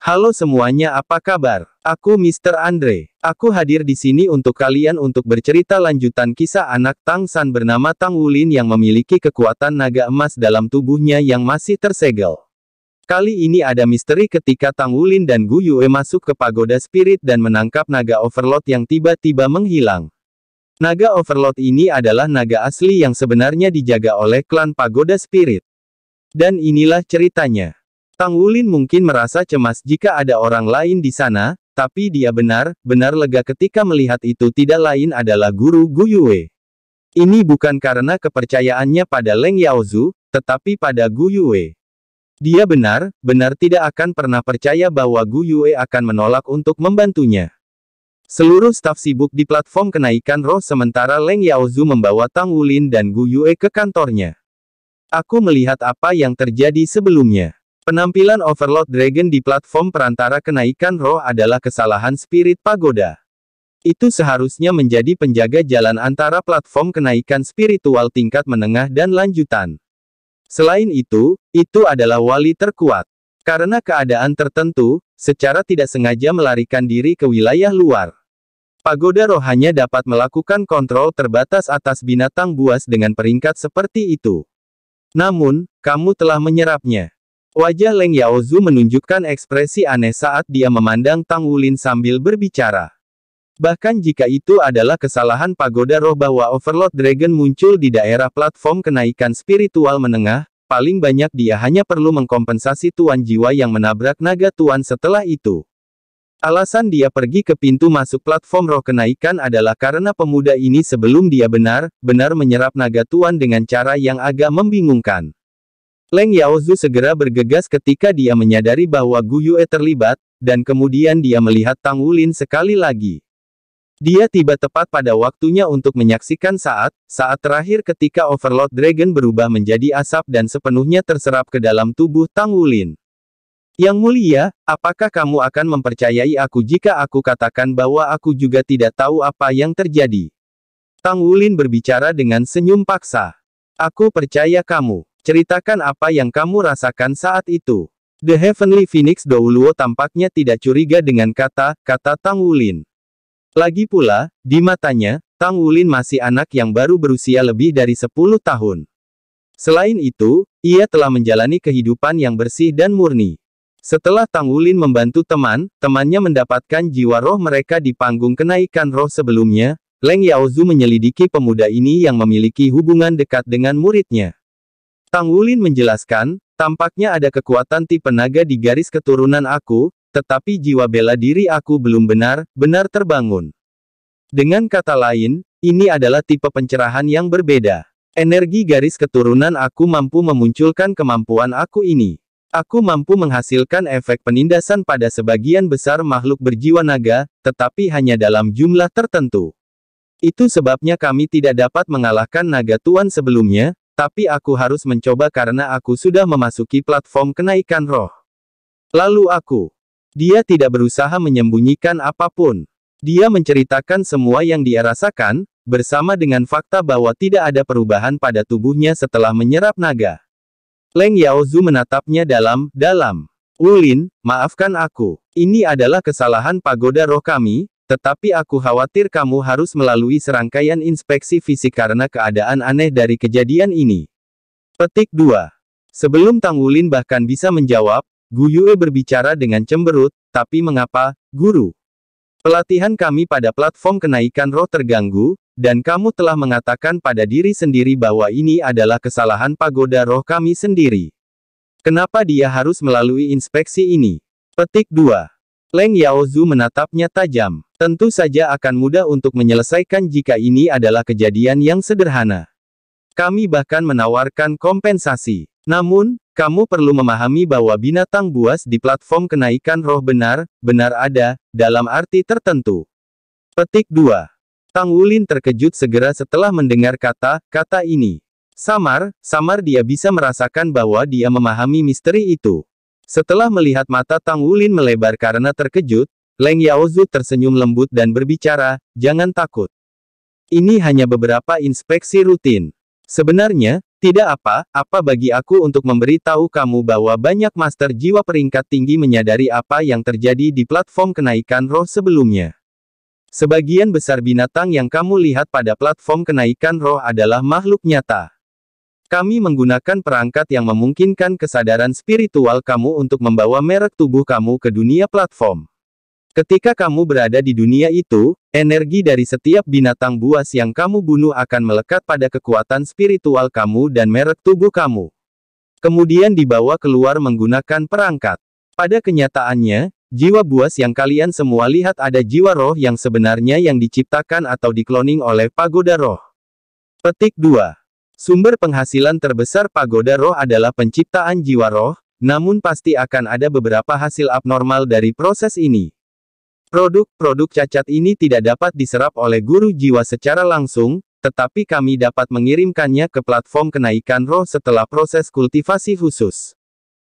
Halo semuanya, apa kabar? Aku Mr. Andre. Aku hadir di sini untuk kalian untuk bercerita lanjutan kisah anak Tang San bernama Tang Wulin yang memiliki kekuatan naga emas dalam tubuhnya yang masih tersegel. Kali ini ada misteri ketika Tang Wulin dan Gu Yue masuk ke pagoda spirit dan menangkap naga overlord yang tiba-tiba menghilang. Naga overlord ini adalah naga asli yang sebenarnya dijaga oleh klan pagoda spirit. Dan inilah ceritanya. Tang Wulin mungkin merasa cemas jika ada orang lain di sana, tapi dia benar, benar lega ketika melihat itu tidak lain adalah guru Gu Yue. Ini bukan karena kepercayaannya pada Leng Yaozu, tetapi pada Gu Yue. Dia benar, benar tidak akan pernah percaya bahwa Gu Yue akan menolak untuk membantunya. Seluruh staf sibuk di platform kenaikan roh sementara Leng Yaozu membawa Tang Wulin dan Gu Yue ke kantornya. Aku melihat apa yang terjadi sebelumnya. Penampilan Overlord Dragon di platform perantara kenaikan roh adalah kesalahan spirit pagoda. Itu seharusnya menjadi penjaga jalan antara platform kenaikan spiritual tingkat menengah dan lanjutan. Selain itu, itu adalah wali terkuat. Karena keadaan tertentu, secara tidak sengaja melarikan diri ke wilayah luar. Pagoda rohanya dapat melakukan kontrol terbatas atas binatang buas dengan peringkat seperti itu. Namun, kamu telah menyerapnya. Wajah Leng Yaozu menunjukkan ekspresi aneh saat dia memandang Tang Wulin sambil berbicara. Bahkan jika itu adalah kesalahan pagoda roh bahwa Overlord Dragon muncul di daerah platform kenaikan spiritual menengah, paling banyak dia hanya perlu mengkompensasi tuan jiwa yang menabrak naga tuan setelah itu. Alasan dia pergi ke pintu masuk platform roh kenaikan adalah karena pemuda ini sebelum dia benar-benar menyerap naga tuan dengan cara yang agak membingungkan. Leng Yaozu segera bergegas ketika dia menyadari bahwa Gu Yue terlibat, dan kemudian dia melihat Tang Wulin sekali lagi. Dia tiba tepat pada waktunya untuk menyaksikan saat, saat terakhir ketika Overlord Dragon berubah menjadi asap dan sepenuhnya terserap ke dalam tubuh Tang Wulin. Yang mulia, apakah kamu akan mempercayai aku jika aku katakan bahwa aku juga tidak tahu apa yang terjadi? Tang Wulin berbicara dengan senyum paksa. Aku percaya kamu. Ceritakan apa yang kamu rasakan saat itu. The Heavenly Phoenix Douluo tampaknya tidak curiga dengan kata-kata Tang Wulin. Lagi pula, di matanya, Tang Wulin masih anak yang baru berusia lebih dari 10 tahun. Selain itu, ia telah menjalani kehidupan yang bersih dan murni. Setelah Tang Wulin membantu teman, temannya mendapatkan jiwa roh mereka di panggung kenaikan roh sebelumnya, Leng Yaozu menyelidiki pemuda ini yang memiliki hubungan dekat dengan muridnya. Tang Wulin menjelaskan, tampaknya ada kekuatan tipe naga di garis keturunan aku, tetapi jiwa bela diri aku belum benar, benar terbangun. Dengan kata lain, ini adalah tipe pencerahan yang berbeda. Energi garis keturunan aku mampu memunculkan kemampuan aku ini. Aku mampu menghasilkan efek penindasan pada sebagian besar makhluk berjiwa naga, tetapi hanya dalam jumlah tertentu. Itu sebabnya kami tidak dapat mengalahkan naga tuan sebelumnya, tapi aku harus mencoba karena aku sudah memasuki platform kenaikan roh. Lalu aku. Dia tidak berusaha menyembunyikan apapun. Dia menceritakan semua yang dia rasakan, bersama dengan fakta bahwa tidak ada perubahan pada tubuhnya setelah menyerap naga. Leng Yaozu menatapnya dalam-dalam. Ulin, maafkan aku. Ini adalah kesalahan pagoda roh kami, tetapi aku khawatir kamu harus melalui serangkaian inspeksi fisik karena keadaan aneh dari kejadian ini. Petik 2. Sebelum Tang Wulin bahkan bisa menjawab, Gu Yue berbicara dengan cemberut, tapi mengapa, guru? Pelatihan kami pada platform kenaikan roh terganggu, dan kamu telah mengatakan pada diri sendiri bahwa ini adalah kesalahan pagoda roh kami sendiri. Kenapa dia harus melalui inspeksi ini? Petik 2. Leng Yaozu menatapnya tajam. Tentu saja akan mudah untuk menyelesaikan jika ini adalah kejadian yang sederhana. Kami bahkan menawarkan kompensasi. Namun, kamu perlu memahami bahwa binatang buas di platform kenaikan roh benar, benar ada, dalam arti tertentu. Petik 2. Tang Wulin terkejut segera setelah mendengar kata-kata ini. Samar, samar dia bisa merasakan bahwa dia memahami misteri itu. Setelah melihat mata Tang Wulin melebar karena terkejut, Leng Yaozu tersenyum lembut dan berbicara, jangan takut. Ini hanya beberapa inspeksi rutin. Sebenarnya, tidak apa-apa bagi aku untuk memberi tahu kamu bahwa banyak master jiwa peringkat tinggi menyadari apa yang terjadi di platform kenaikan roh sebelumnya. Sebagian besar binatang yang kamu lihat pada platform kenaikan roh adalah makhluk nyata. Kami menggunakan perangkat yang memungkinkan kesadaran spiritual kamu untuk membawa merek tubuh kamu ke dunia platform. Ketika kamu berada di dunia itu, energi dari setiap binatang buas yang kamu bunuh akan melekat pada kekuatan spiritual kamu dan merek tubuh kamu. Kemudian dibawa keluar menggunakan perangkat. Pada kenyataannya, jiwa buas yang kalian semua lihat ada jiwa roh yang sebenarnya yang diciptakan atau dikloning oleh pagoda roh. Petik 2. Sumber penghasilan terbesar pagoda roh adalah penciptaan jiwa roh, namun pasti akan ada beberapa hasil abnormal dari proses ini. Produk-produk cacat ini tidak dapat diserap oleh guru jiwa secara langsung, tetapi kami dapat mengirimkannya ke platform kenaikan roh setelah proses kultivasi khusus.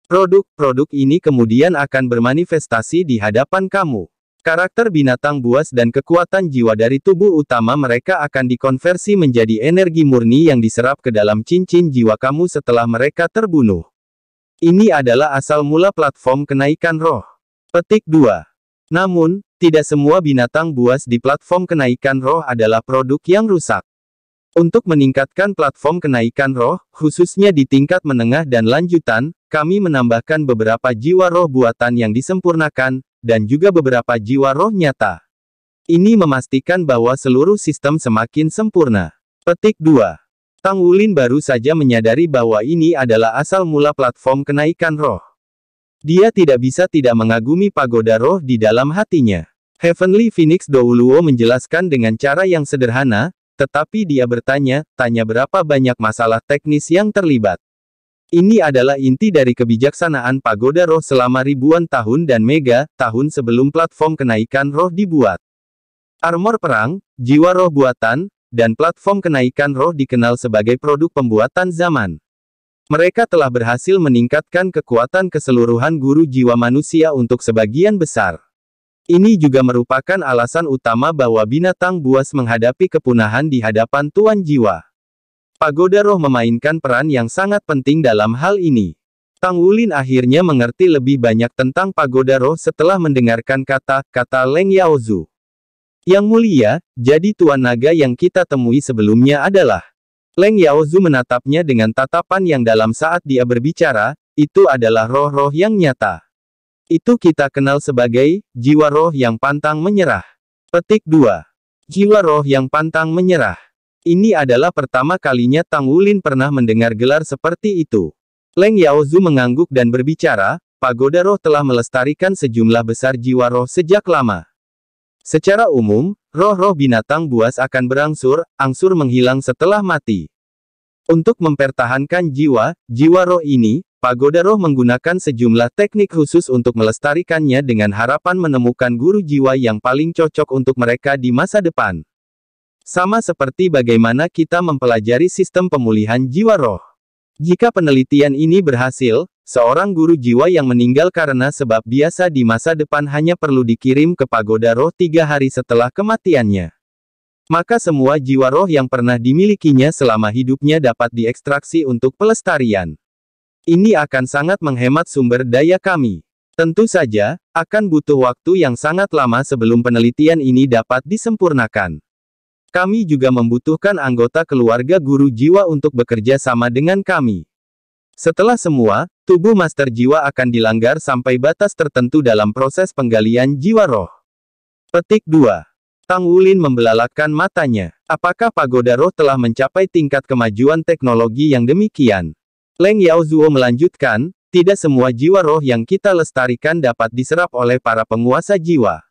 Produk-produk ini kemudian akan bermanifestasi di hadapan kamu. Karakter binatang buas dan kekuatan jiwa dari tubuh utama mereka akan dikonversi menjadi energi murni yang diserap ke dalam cincin jiwa kamu setelah mereka terbunuh. Ini adalah asal mula platform kenaikan roh. Petik 2. Namun, tidak semua binatang buas di platform kenaikan roh adalah produk yang rusak. Untuk meningkatkan platform kenaikan roh, khususnya di tingkat menengah dan lanjutan, kami menambahkan beberapa jiwa roh buatan yang disempurnakan, dan juga beberapa jiwa roh nyata. Ini memastikan bahwa seluruh sistem semakin sempurna. Petik 2. Tang Wulin baru saja menyadari bahwa ini adalah asal mula platform kenaikan roh. Dia tidak bisa tidak mengagumi pagoda roh di dalam hatinya. Heavenly Phoenix Douluo menjelaskan dengan cara yang sederhana, tetapi dia bertanya, tanya berapa banyak masalah teknis yang terlibat. Ini adalah inti dari kebijaksanaan pagoda roh selama ribuan tahun dan mega, tahun sebelum platform kenaikan roh dibuat. Armor perang, jiwa roh buatan, dan platform kenaikan roh dikenal sebagai produk pembuatan zaman. Mereka telah berhasil meningkatkan kekuatan keseluruhan guru jiwa manusia untuk sebagian besar. Ini juga merupakan alasan utama bahwa binatang buas menghadapi kepunahan di hadapan tuan jiwa. Pagoda Roh memainkan peran yang sangat penting dalam hal ini. Tang Wulin akhirnya mengerti lebih banyak tentang pagoda roh setelah mendengarkan kata-kata Leng Yaozu. Yang mulia, jadi Tuan Naga yang kita temui sebelumnya adalah. Leng Yaozu menatapnya dengan tatapan yang dalam saat dia berbicara, itu adalah roh-roh yang nyata. Itu kita kenal sebagai, jiwa roh yang pantang menyerah. Petik 2. Jiwa roh yang pantang menyerah. Ini adalah pertama kalinya Tang Wulin pernah mendengar gelar seperti itu. Leng Yaozu mengangguk dan berbicara, pagoda roh telah melestarikan sejumlah besar jiwa roh sejak lama. Secara umum, roh-roh binatang buas akan berangsur, angsur menghilang setelah mati. Untuk mempertahankan jiwa, jiwa roh ini, pagoda roh menggunakan sejumlah teknik khusus untuk melestarikannya dengan harapan menemukan guru jiwa yang paling cocok untuk mereka di masa depan. Sama seperti bagaimana kita mempelajari sistem pemulihan jiwa roh. Jika penelitian ini berhasil, seorang guru jiwa yang meninggal karena sebab biasa di masa depan hanya perlu dikirim ke pagoda roh tiga hari setelah kematiannya. Maka semua jiwa roh yang pernah dimilikinya selama hidupnya dapat diekstraksi untuk pelestarian. Ini akan sangat menghemat sumber daya kami. Tentu saja, akan butuh waktu yang sangat lama sebelum penelitian ini dapat disempurnakan. Kami juga membutuhkan anggota keluarga guru jiwa untuk bekerja sama dengan kami. Setelah semua, tubuh master jiwa akan dilanggar sampai batas tertentu dalam proses penggalian jiwa roh. Petik 2. Tang Wulin membelalakkan matanya. Apakah pagoda roh telah mencapai tingkat kemajuan teknologi yang demikian? Leng Yao Yaozuo melanjutkan, tidak semua jiwa roh yang kita lestarikan dapat diserap oleh para penguasa jiwa.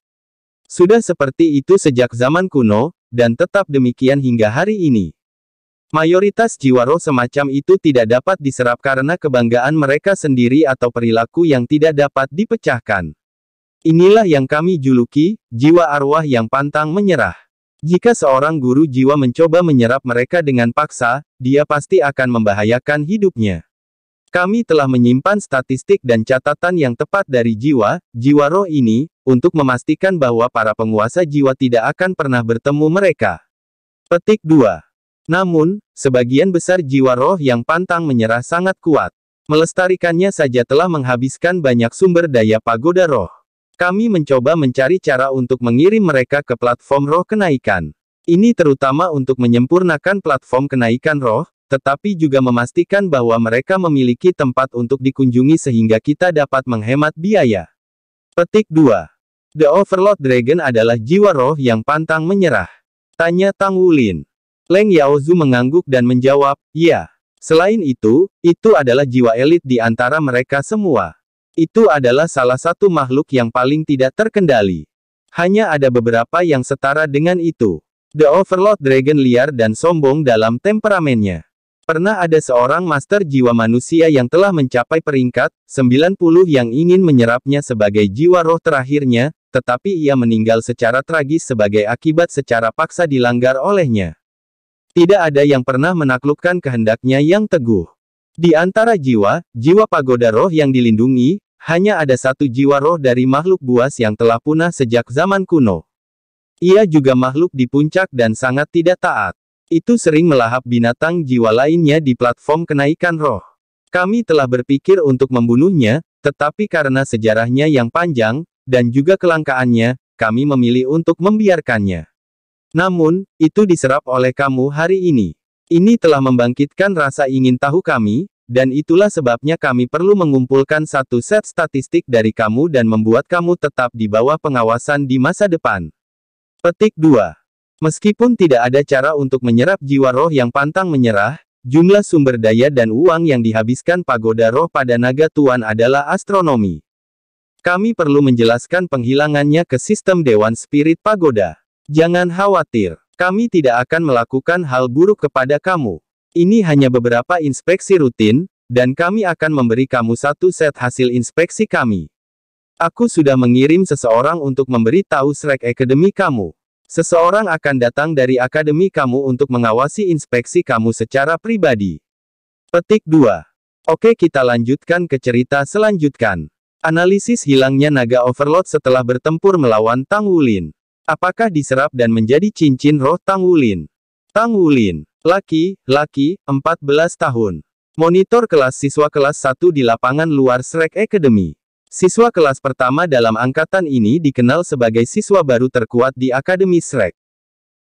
Sudah seperti itu sejak zaman kuno, dan tetap demikian hingga hari ini. Mayoritas jiwa roh semacam itu tidak dapat diserap karena kebanggaan mereka sendiri atau perilaku yang tidak dapat dipecahkan. Inilah yang kami juluki, jiwa arwah yang pantang menyerah. Jika seorang guru jiwa mencoba menyerap mereka dengan paksa, dia pasti akan membahayakan hidupnya. Kami telah menyimpan statistik dan catatan yang tepat dari jiwa, jiwa roh ini, untuk memastikan bahwa para penguasa jiwa tidak akan pernah bertemu mereka. Petik 2. Namun, sebagian besar jiwa roh yang pantang menyerah sangat kuat. Melestarikannya saja telah menghabiskan banyak sumber daya pagoda roh. Kami mencoba mencari cara untuk mengirim mereka ke platform roh kenaikan. Ini terutama untuk menyempurnakan platform kenaikan roh, tetapi juga memastikan bahwa mereka memiliki tempat untuk dikunjungi sehingga kita dapat menghemat biaya. Petik 2. The Overlord Dragon adalah jiwa roh yang pantang menyerah. Tanya Tang Wulin. Leng Yaozu mengangguk dan menjawab, ya. Selain itu, itu adalah jiwa elit di antara mereka semua. Itu adalah salah satu makhluk yang paling tidak terkendali. Hanya ada beberapa yang setara dengan itu. The Overlord Dragon liar dan sombong dalam temperamennya. Pernah ada seorang master jiwa manusia yang telah mencapai peringkat 90 yang ingin menyerapnya sebagai jiwa roh terakhirnya, tetapi ia meninggal secara tragis sebagai akibat secara paksa dilanggar olehnya. Tidak ada yang pernah menaklukkan kehendaknya yang teguh. Di antara jiwa, jiwa pagoda roh yang dilindungi, hanya ada satu jiwa roh dari makhluk buas yang telah punah sejak zaman kuno. Ia juga makhluk di puncak dan sangat tidak taat. Itu sering melahap binatang jiwa lainnya di platform kenaikan roh. Kami telah berpikir untuk membunuhnya, tetapi karena sejarahnya yang panjang, dan juga kelangkaannya, kami memilih untuk membiarkannya. Namun, itu diserap oleh kamu hari ini. Ini telah membangkitkan rasa ingin tahu kami, dan itulah sebabnya kami perlu mengumpulkan satu set statistik dari kamu dan membuat kamu tetap di bawah pengawasan di masa depan. Petik 2. Meskipun tidak ada cara untuk menyerap jiwa roh yang pantang menyerah, jumlah sumber daya dan uang yang dihabiskan pagoda roh pada naga tuan adalah astronomi. Kami perlu menjelaskan penghilangannya ke sistem Dewan Spirit Pagoda. Jangan khawatir, kami tidak akan melakukan hal buruk kepada kamu. Ini hanya beberapa inspeksi rutin, dan kami akan memberi kamu satu set hasil inspeksi kami. Aku sudah mengirim seseorang untuk memberi tahu Shrek Academy kamu. Seseorang akan datang dari akademi kamu untuk mengawasi inspeksi kamu secara pribadi. Petik 2. Oke kita lanjutkan ke cerita selanjutkan. Analisis hilangnya naga overload setelah bertempur melawan Tang Wulin. Apakah diserap dan menjadi cincin roh Tang Wulin? Tang Wulin, laki, laki, 14 tahun. Monitor kelas siswa kelas 1 di lapangan luar Srek Academy. Siswa kelas pertama dalam angkatan ini dikenal sebagai siswa baru terkuat di Akademi Shrek.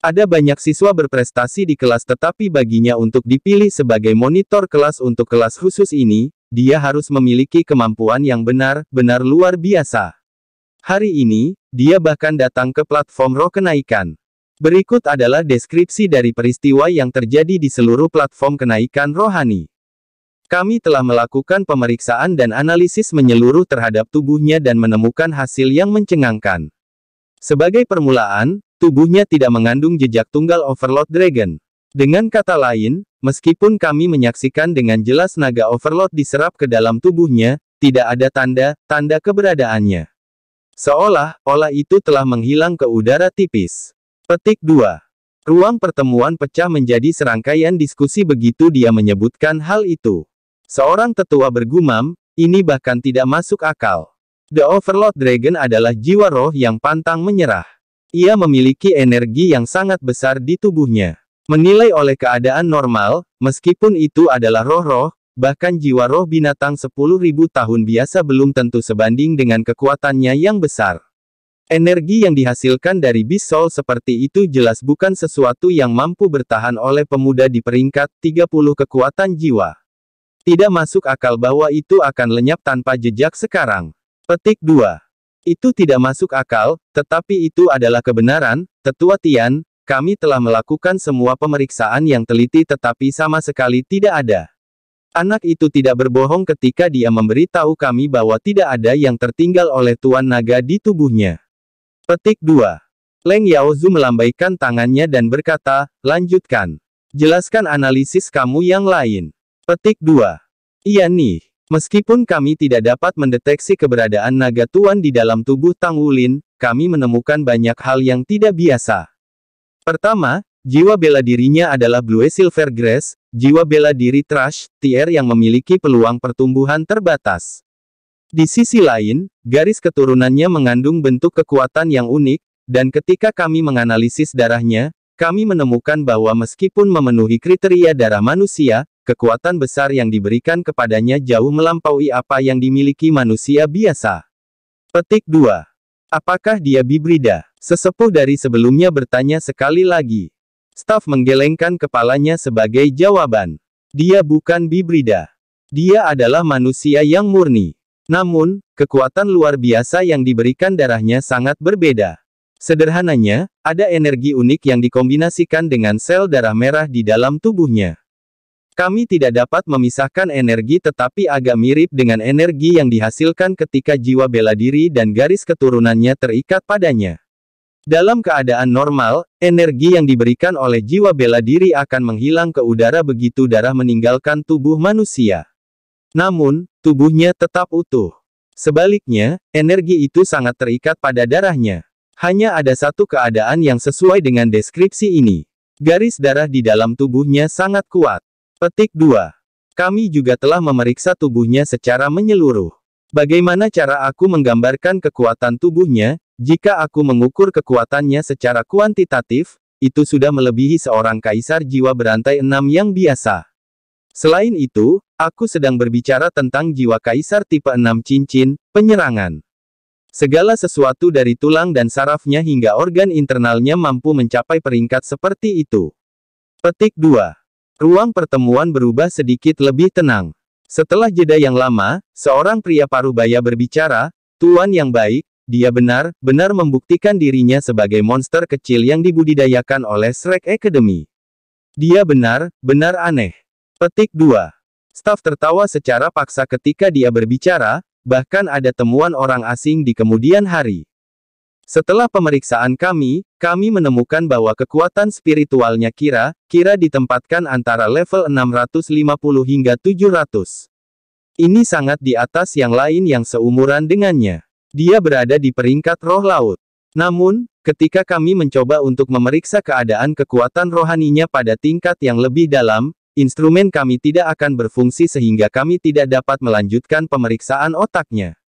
Ada banyak siswa berprestasi di kelas tetapi baginya untuk dipilih sebagai monitor kelas untuk kelas khusus ini, dia harus memiliki kemampuan yang benar, benar luar biasa. Hari ini, dia bahkan datang ke platform roh kenaikan. Berikut adalah deskripsi dari peristiwa yang terjadi di seluruh platform kenaikan rohani. Kami telah melakukan pemeriksaan dan analisis menyeluruh terhadap tubuhnya dan menemukan hasil yang mencengangkan. Sebagai permulaan, tubuhnya tidak mengandung jejak tunggal Overlord Dragon. Dengan kata lain, meskipun kami menyaksikan dengan jelas naga Overlord diserap ke dalam tubuhnya, tidak ada tanda-tanda keberadaannya. Seolah-olah itu telah menghilang ke udara tipis. Petik 2. Ruang pertemuan pecah menjadi serangkaian diskusi begitu dia menyebutkan hal itu. Seorang tetua bergumam, ini bahkan tidak masuk akal. The Overlord Dragon adalah jiwa roh yang pantang menyerah. Ia memiliki energi yang sangat besar di tubuhnya. Menilai oleh keadaan normal, meskipun itu adalah roh-roh, bahkan jiwa roh binatang 10.000 tahun biasa belum tentu sebanding dengan kekuatannya yang besar. Energi yang dihasilkan dari bisol seperti itu jelas bukan sesuatu yang mampu bertahan oleh pemuda di peringkat 30 kekuatan jiwa. Tidak masuk akal bahwa itu akan lenyap tanpa jejak sekarang. Petik 2. Itu tidak masuk akal, tetapi itu adalah kebenaran, Tetua Tian, kami telah melakukan semua pemeriksaan yang teliti tetapi sama sekali tidak ada. Anak itu tidak berbohong ketika dia memberitahu kami bahwa tidak ada yang tertinggal oleh Tuan Naga di tubuhnya. Petik 2. Leng Yaozu melambaikan tangannya dan berkata, lanjutkan. Jelaskan analisis kamu yang lain. Petik 2. Iya nih. Meskipun kami tidak dapat mendeteksi keberadaan naga tuan di dalam tubuh Tang Wulin, kami menemukan banyak hal yang tidak biasa. Pertama, jiwa bela dirinya adalah Blue Silver Grass, jiwa bela diri Trash, tier yang memiliki peluang pertumbuhan terbatas. Di sisi lain, garis keturunannya mengandung bentuk kekuatan yang unik, dan ketika kami menganalisis darahnya, kami menemukan bahwa meskipun memenuhi kriteria darah manusia, Kekuatan besar yang diberikan kepadanya jauh melampaui apa yang dimiliki manusia biasa. Petik 2. Apakah dia bibrida? Sesepuh dari sebelumnya bertanya sekali lagi. Staf menggelengkan kepalanya sebagai jawaban. Dia bukan bibrida. Dia adalah manusia yang murni. Namun, kekuatan luar biasa yang diberikan darahnya sangat berbeda. Sederhananya, ada energi unik yang dikombinasikan dengan sel darah merah di dalam tubuhnya. Kami tidak dapat memisahkan energi tetapi agak mirip dengan energi yang dihasilkan ketika jiwa bela diri dan garis keturunannya terikat padanya. Dalam keadaan normal, energi yang diberikan oleh jiwa bela diri akan menghilang ke udara begitu darah meninggalkan tubuh manusia. Namun, tubuhnya tetap utuh. Sebaliknya, energi itu sangat terikat pada darahnya. Hanya ada satu keadaan yang sesuai dengan deskripsi ini. Garis darah di dalam tubuhnya sangat kuat. Petik 2. Kami juga telah memeriksa tubuhnya secara menyeluruh. Bagaimana cara aku menggambarkan kekuatan tubuhnya, jika aku mengukur kekuatannya secara kuantitatif, itu sudah melebihi seorang kaisar jiwa berantai enam yang biasa. Selain itu, aku sedang berbicara tentang jiwa kaisar tipe enam cincin, penyerangan. Segala sesuatu dari tulang dan sarafnya hingga organ internalnya mampu mencapai peringkat seperti itu. Petik 2. Ruang pertemuan berubah sedikit lebih tenang. Setelah jeda yang lama, seorang pria parubaya berbicara, Tuan yang baik, dia benar, benar membuktikan dirinya sebagai monster kecil yang dibudidayakan oleh Shrek Academy. Dia benar, benar aneh. Petik 2. staf tertawa secara paksa ketika dia berbicara, bahkan ada temuan orang asing di kemudian hari. Setelah pemeriksaan kami, kami menemukan bahwa kekuatan spiritualnya Kira, Kira ditempatkan antara level 650 hingga 700. Ini sangat di atas yang lain yang seumuran dengannya. Dia berada di peringkat roh laut. Namun, ketika kami mencoba untuk memeriksa keadaan kekuatan rohaninya pada tingkat yang lebih dalam, instrumen kami tidak akan berfungsi sehingga kami tidak dapat melanjutkan pemeriksaan otaknya.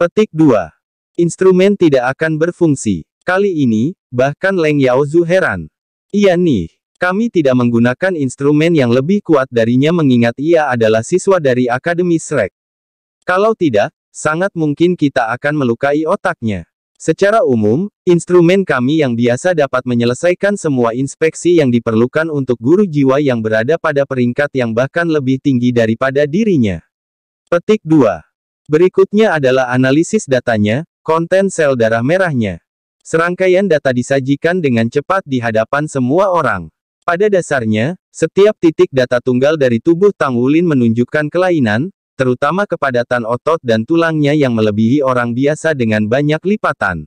Petik 2. Instrumen tidak akan berfungsi. Kali ini, bahkan Leng Yaozu heran. Iya nih, kami tidak menggunakan instrumen yang lebih kuat darinya mengingat ia adalah siswa dari Akademi Shrek. Kalau tidak, sangat mungkin kita akan melukai otaknya. Secara umum, instrumen kami yang biasa dapat menyelesaikan semua inspeksi yang diperlukan untuk guru jiwa yang berada pada peringkat yang bahkan lebih tinggi daripada dirinya. Petik 2. Berikutnya adalah analisis datanya, Konten sel darah merahnya. Serangkaian data disajikan dengan cepat di hadapan semua orang. Pada dasarnya, setiap titik data tunggal dari tubuh Tang Wulin menunjukkan kelainan, terutama kepadatan otot dan tulangnya yang melebihi orang biasa dengan banyak lipatan.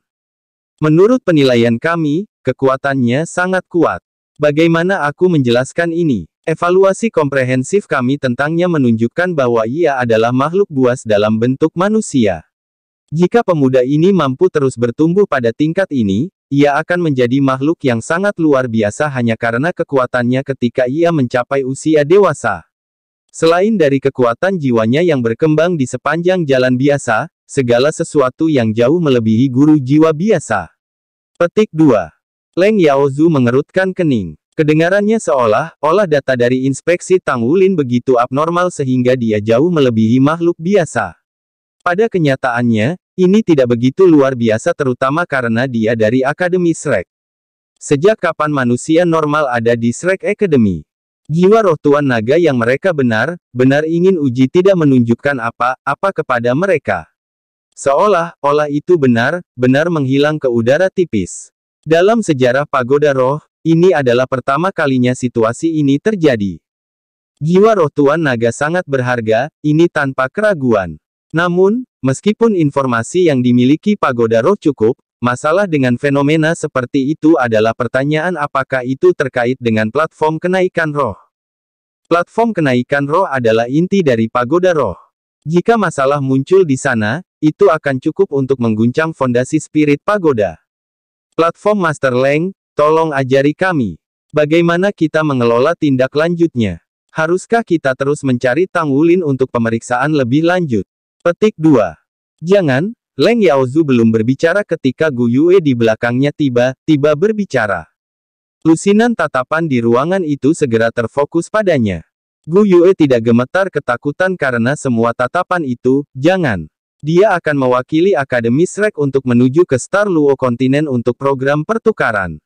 Menurut penilaian kami, kekuatannya sangat kuat. Bagaimana aku menjelaskan ini? Evaluasi komprehensif kami tentangnya menunjukkan bahwa ia adalah makhluk buas dalam bentuk manusia. Jika pemuda ini mampu terus bertumbuh pada tingkat ini, ia akan menjadi makhluk yang sangat luar biasa hanya karena kekuatannya ketika ia mencapai usia dewasa. Selain dari kekuatan jiwanya yang berkembang di sepanjang jalan biasa, segala sesuatu yang jauh melebihi guru jiwa biasa. Petik 2. Leng Yaozu mengerutkan kening. Kedengarannya seolah, olah data dari inspeksi Tang Wulin begitu abnormal sehingga dia jauh melebihi makhluk biasa. Pada kenyataannya, ini tidak begitu luar biasa terutama karena dia dari Akademi Shrek. Sejak kapan manusia normal ada di Shrek Academy? Jiwa roh Tuan Naga yang mereka benar, benar ingin uji tidak menunjukkan apa-apa kepada mereka. Seolah, olah itu benar, benar menghilang ke udara tipis. Dalam sejarah pagoda roh, ini adalah pertama kalinya situasi ini terjadi. Jiwa roh Tuan Naga sangat berharga, ini tanpa keraguan. Namun, meskipun informasi yang dimiliki pagoda roh cukup, masalah dengan fenomena seperti itu adalah pertanyaan apakah itu terkait dengan platform kenaikan roh. Platform kenaikan roh adalah inti dari pagoda roh. Jika masalah muncul di sana, itu akan cukup untuk mengguncang fondasi spirit pagoda. Platform Master Leng, tolong ajari kami. Bagaimana kita mengelola tindak lanjutnya? Haruskah kita terus mencari Tang Wulin untuk pemeriksaan lebih lanjut? Petik 2. Jangan, Leng Yaozu belum berbicara ketika Gu Yue di belakangnya tiba-tiba berbicara. Lusinan tatapan di ruangan itu segera terfokus padanya. Gu Yue tidak gemetar ketakutan karena semua tatapan itu, jangan. Dia akan mewakili Akademi Shrek untuk menuju ke Star Luo Kontinen untuk program pertukaran.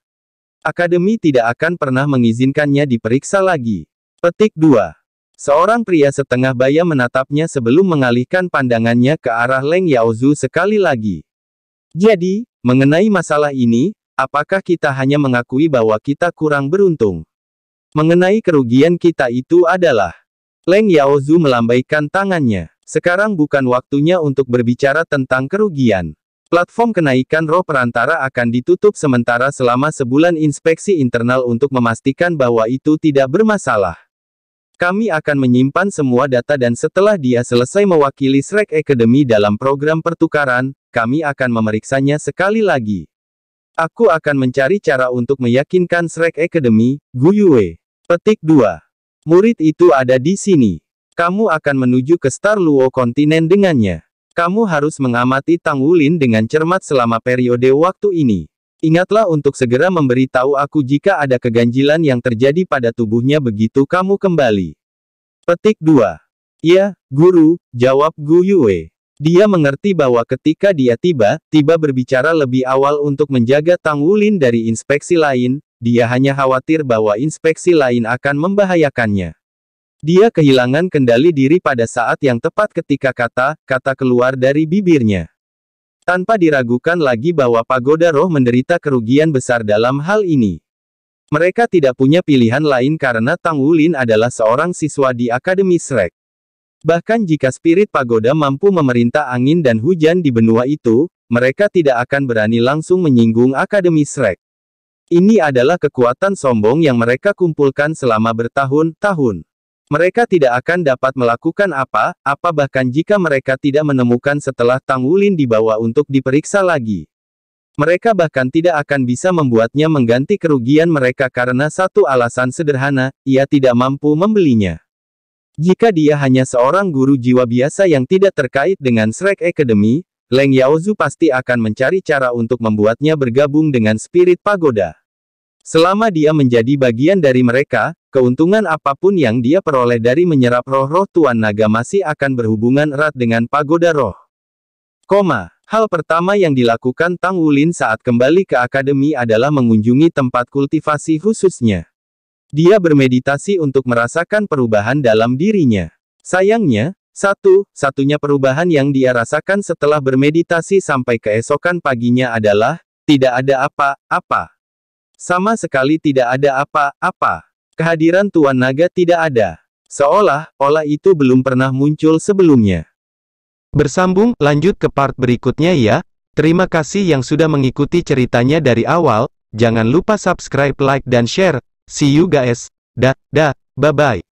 Akademi tidak akan pernah mengizinkannya diperiksa lagi. Petik 2. Seorang pria setengah baya menatapnya sebelum mengalihkan pandangannya ke arah Leng Yaozu sekali lagi. Jadi, mengenai masalah ini, apakah kita hanya mengakui bahwa kita kurang beruntung? Mengenai kerugian kita itu adalah Leng Yaozu melambaikan tangannya. Sekarang bukan waktunya untuk berbicara tentang kerugian. Platform kenaikan roh perantara akan ditutup sementara selama sebulan inspeksi internal untuk memastikan bahwa itu tidak bermasalah. Kami akan menyimpan semua data dan setelah dia selesai mewakili Shrek Academy dalam program pertukaran, kami akan memeriksanya sekali lagi. Aku akan mencari cara untuk meyakinkan Shrek Academy, Guyue. Petik 2. Murid itu ada di sini. Kamu akan menuju ke Star Luo kontinen dengannya. Kamu harus mengamati Tang Wulin dengan cermat selama periode waktu ini. Ingatlah untuk segera memberitahu aku jika ada keganjilan yang terjadi pada tubuhnya begitu kamu kembali. Petik 2. Ya, guru, jawab Gu Yue. Dia mengerti bahwa ketika dia tiba, tiba berbicara lebih awal untuk menjaga Tang Wulin dari inspeksi lain, dia hanya khawatir bahwa inspeksi lain akan membahayakannya. Dia kehilangan kendali diri pada saat yang tepat ketika kata-kata keluar dari bibirnya. Tanpa diragukan lagi bahwa pagoda roh menderita kerugian besar dalam hal ini. Mereka tidak punya pilihan lain karena Tang Wulin adalah seorang siswa di Akademi Shrek. Bahkan jika spirit pagoda mampu memerintah angin dan hujan di benua itu, mereka tidak akan berani langsung menyinggung Akademi Shrek. Ini adalah kekuatan sombong yang mereka kumpulkan selama bertahun-tahun. Mereka tidak akan dapat melakukan apa-apa bahkan jika mereka tidak menemukan setelah Tang Wulin dibawa untuk diperiksa lagi. Mereka bahkan tidak akan bisa membuatnya mengganti kerugian mereka karena satu alasan sederhana, ia tidak mampu membelinya. Jika dia hanya seorang guru jiwa biasa yang tidak terkait dengan Shrek Academy, Leng Yaozu pasti akan mencari cara untuk membuatnya bergabung dengan spirit pagoda. Selama dia menjadi bagian dari mereka, keuntungan apapun yang dia peroleh dari menyerap roh-roh Tuan Naga masih akan berhubungan erat dengan pagoda roh. Koma, hal pertama yang dilakukan Tang Wulin saat kembali ke akademi adalah mengunjungi tempat kultivasi khususnya. Dia bermeditasi untuk merasakan perubahan dalam dirinya. Sayangnya, satu-satunya perubahan yang dia rasakan setelah bermeditasi sampai keesokan paginya adalah, tidak ada apa-apa. Sama sekali tidak ada apa-apa. Kehadiran Tuan Naga tidak ada. Seolah, olah itu belum pernah muncul sebelumnya. Bersambung, lanjut ke part berikutnya ya. Terima kasih yang sudah mengikuti ceritanya dari awal. Jangan lupa subscribe, like, dan share. See you guys. Dah, dah, bye-bye.